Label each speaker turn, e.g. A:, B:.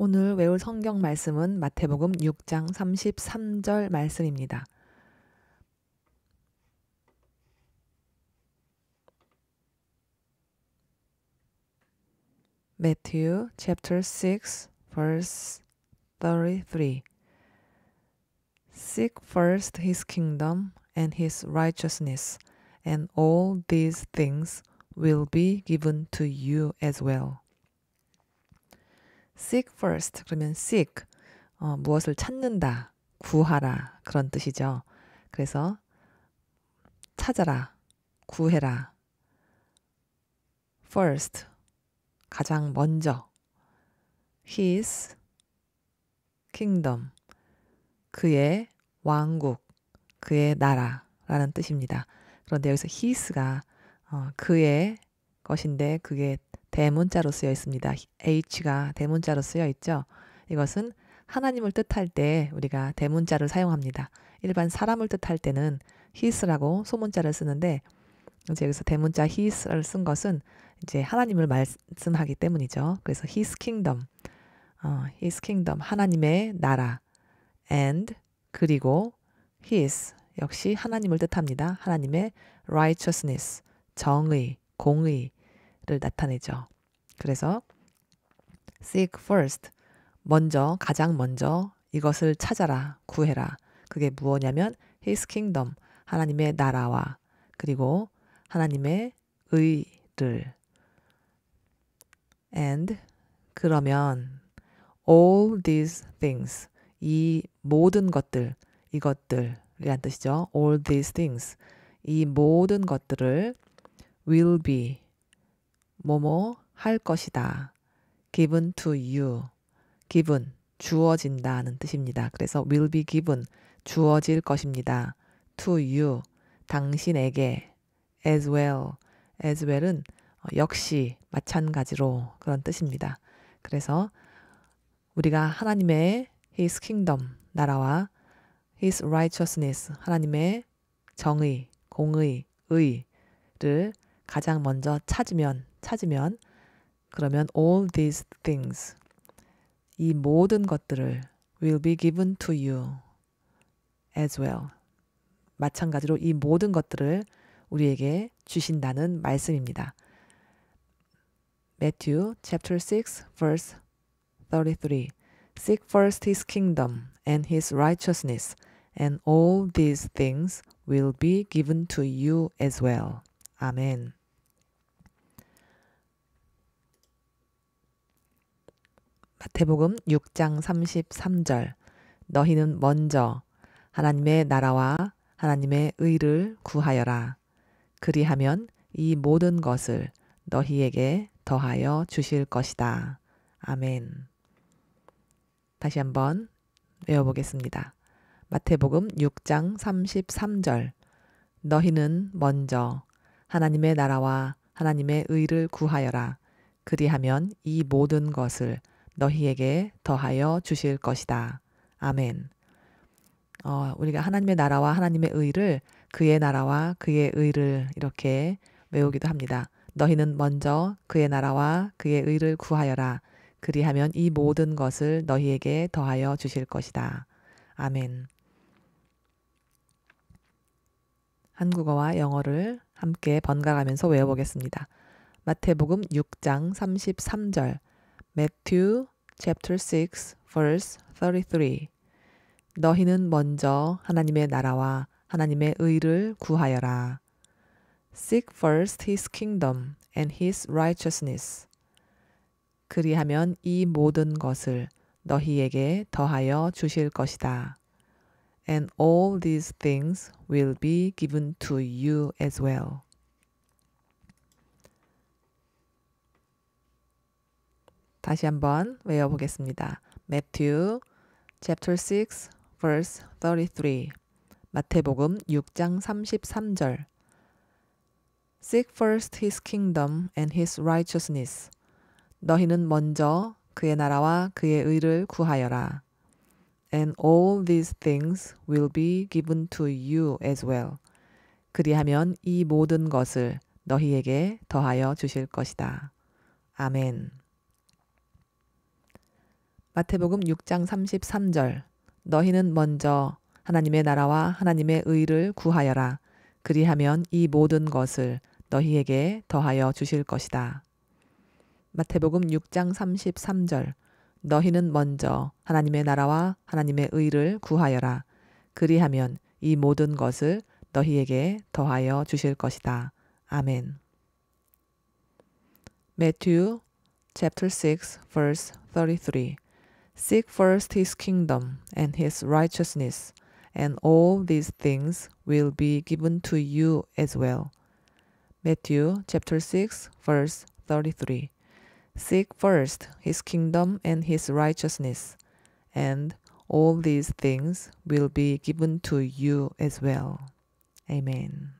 A: 오늘 외울 성경 말씀은 마태복음 6장 33절 말씀입니다. Matthew chapter 6 verse 33 Seek first his kingdom and his righteousness and all these things will be given to you as well. seek first 그러면 seek 어, 무엇을 찾는다, 구하라 그런 뜻이죠. 그래서 찾아라, 구해라. first 가장 먼저 his kingdom 그의 왕국 그의 나라라는 뜻입니다. 그런데 여기서 his가 어, 그의 것인데 그게 대문자로 쓰여 있습니다. H가 대문자로 쓰여 있죠. 이것은 하나님을 뜻할 때 우리가 대문자를 사용합니다. 일반 사람을 뜻할 때는 h i 라고 소문자를 쓰는데 이제 여기서 대문자 h i 를쓴 것은 이제 하나님을 말씀하기 때문이죠. 그래서 his kingdom, 어, his kingdom 하나님의 나라 and 그리고 his 역시 하나님을 뜻합니다. 하나님의 righteousness 정의, 공의 를 나타내죠. 그래서 seek first 먼저 가장 먼저 이것을 찾아라 구해라 그게 무엇냐면 His Kingdom 하나님의 나라와 그리고 하나님의 의를 and 그러면 all these things 이 모든 것들 이것들이란 뜻이죠 all these things 이 모든 것들을 will be 뭐뭐 할 것이다. given to you. given 주어진다는 뜻입니다. 그래서 will be given 주어질 것입니다. to you 당신에게 as well as well은 어, 역시 마찬가지로 그런 뜻입니다. 그래서 우리가 하나님의 his kingdom 나라와 his righteousness 하나님의 정의, 공의, 의를 가장 먼저 찾으면 찾으면 그러면 all these things 이 모든 것들을 will be given to you as well. 마찬가지로 이 모든 것들을 우리에게 주신다는 말씀입니다. Matthew chapter 6 verse 33 Seek first his kingdom and his righteousness and all these things will be given to you as well. 아멘. 마태복음 6장 33절 너희는 먼저 하나님의 나라와 하나님의 의를 구하여라. 그리하면 이 모든 것을 너희에게 더하여 주실 것이다. 아멘. 다시 한번 외워보겠습니다. 마태복음 6장 33절 너희는 먼저 하나님의 나라와 하나님의 의를 구하여라. 그리하면 이 모든 것을 너희에게 더하여 주실 것이다. 아멘. 어, 우리가 하나님의 나라와 하나님의 의를 그의 나라와 그의 의를 이렇게 외우기도 합니다. 너희는 먼저 그의 나라와 그의 의를 구하여라. 그리하면 이 모든 것을 너희에게 더하여 주실 것이다. 아멘. 한국어와 영어를 함께 번갈아가면서 외워보겠습니다. 마태복음 6장 33절 Matthew chapter 6 verse 33 너희는 먼저 하나님의 나라와 하나님의 의를 구하여라. Seek first his kingdom and his righteousness. 그리하면 이 모든 것을 너희에게 더하여 주실 것이다. And all these things will be given to you as well. 다시 한번 외워보겠습니다. Matthew chapter 6 verse 33 마태복음 6장 33절 Seek first his kingdom and his righteousness. 너희는 먼저 그의 나라와 그의 의를 구하여라. And all these things will be given to you as well. 그리하면 이 모든 것을 너희에게 더하여 주실 것이다. 아멘. 마태복음 6장 33절. 너희는 먼저 하나님의 나라와 하나님의 의를 구하여라. 그리하면 이 모든 것을 너희에게 더하여 주실 것이다. 마태복음 6장 33절. 너희는 먼저 하나님의 나라와 하나님의 의를 구하여라. 그리하면 이 모든 것을 너희에게 더하여 주실 것이다. 아멘. m a chapter 6 verse 33 Seek first his kingdom and his righteousness, and all these things will be given to you as well. Matthew chapter 6 verse 33. Seek first his kingdom and his righteousness, and all these things will be given to you as well. Amen.